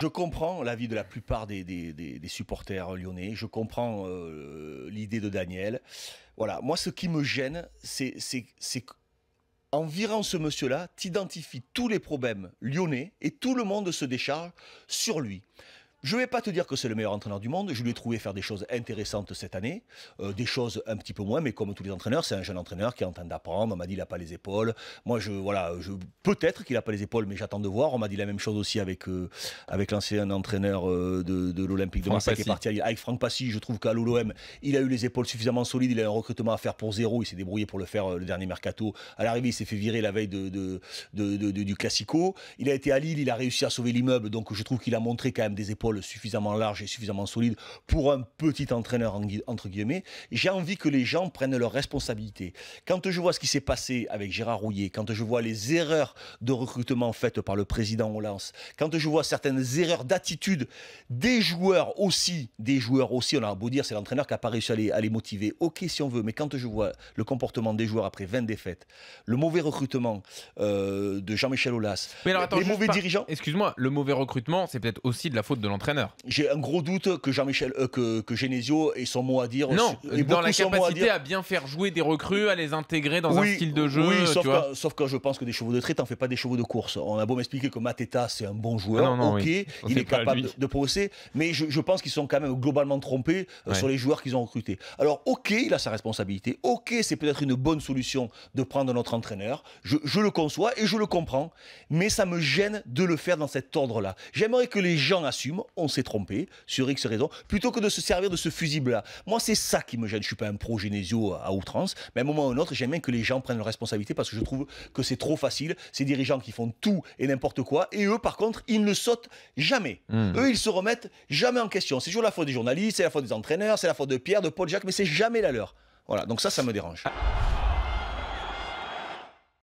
Je comprends l'avis de la plupart des, supporters lyonnais, je comprends euh, l'idée de Daniel. Voilà, moi ce qui me gêne, c'est qu'en virant ce monsieur-là, identifies tous les problèmes lyonnais et tout le monde se décharge sur lui. Je ne vais pas te dire que c'est le meilleur entraîneur du monde. Je lui ai trouvé faire des choses intéressantes cette année, euh, des choses un petit peu moins, mais comme tous les entraîneurs, c'est un jeune entraîneur qui est en train d'apprendre. On m'a dit il n'a pas les épaules. Moi, je voilà, je, peut-être qu'il n'a pas les épaules, mais j'attends de voir. On m'a dit la même chose aussi avec euh, avec l'ancien entraîneur euh, de, l'Olympique de Marseille qui est parti avec Franck Passy. Je trouve qu'à l'OLOM il a eu les épaules suffisamment solides. Il a un recrutement à faire pour zéro. Il s'est débrouillé pour le faire le dernier mercato. À l'arrivée, il s'est fait virer la veille de, du Classico. Il a été à Lille. Il a réussi à sauver l'immeuble. Donc, je trouve qu'il a montré quand même des épaules suffisamment large et suffisamment solide pour un petit entraîneur, entre guillemets. J'ai envie que les gens prennent leurs responsabilités. Quand je vois ce qui s'est passé avec Gérard Rouillet, quand je vois les erreurs de recrutement faites par le président Hollande, quand je vois certaines erreurs d'attitude des joueurs aussi, des joueurs aussi, on a beau dire c'est l'entraîneur qui n'a pas réussi à les, motiver, ok si on veut, mais quand je vois le comportement des joueurs après 20 défaites, le mauvais recrutement euh, de Jean-Michel Aulas, les mauvais dirigeants... Excuse-moi, le mauvais recrutement, c'est peut-être aussi de la faute de l'entraîneur entraîneur. J'ai un gros doute que Jean-Michel, euh, que, Genesio ait son mot à dire. Non, dans la capacité à, bien faire jouer des recrues, à les intégrer dans un style de jeu. Oui, sauf, que, sauf, je pense que des chevaux de trait, t'en fait pas des chevaux de course. On a beau m'expliquer que Mateta, c'est un bon joueur, ok, il est capable de, progresser, mais je, pense qu'ils sont quand même globalement trompés euh, sur les joueurs qu'ils ont recrutés. Alors, ok, il a sa responsabilité, ok, c'est peut-être une bonne solution de prendre notre entraîneur, je, je le conçois et je le comprends, mais ça me gêne de le faire dans cet ordre-là. J'aimerais que les gens assument, on s'est trompé sur X raison, plutôt que de se servir de ce fusible-là. Moi, c'est ça qui me gêne. Je suis pas un pro génésio à outrance, mais à un moment ou à un autre, j'aime bien que les gens prennent leurs responsabilités parce que je trouve que c'est trop facile. Ces dirigeants qui font tout et n'importe quoi, et eux, par contre, ils ne sautent jamais. Hmm. Eux, ils se remettent jamais en question. C'est toujours la faute des journalistes, c'est la faute des entraîneurs, c'est la faute de Pierre, de Paul Jacques, mais c'est jamais la leur. Voilà, donc ça, ça me dérange. Ah.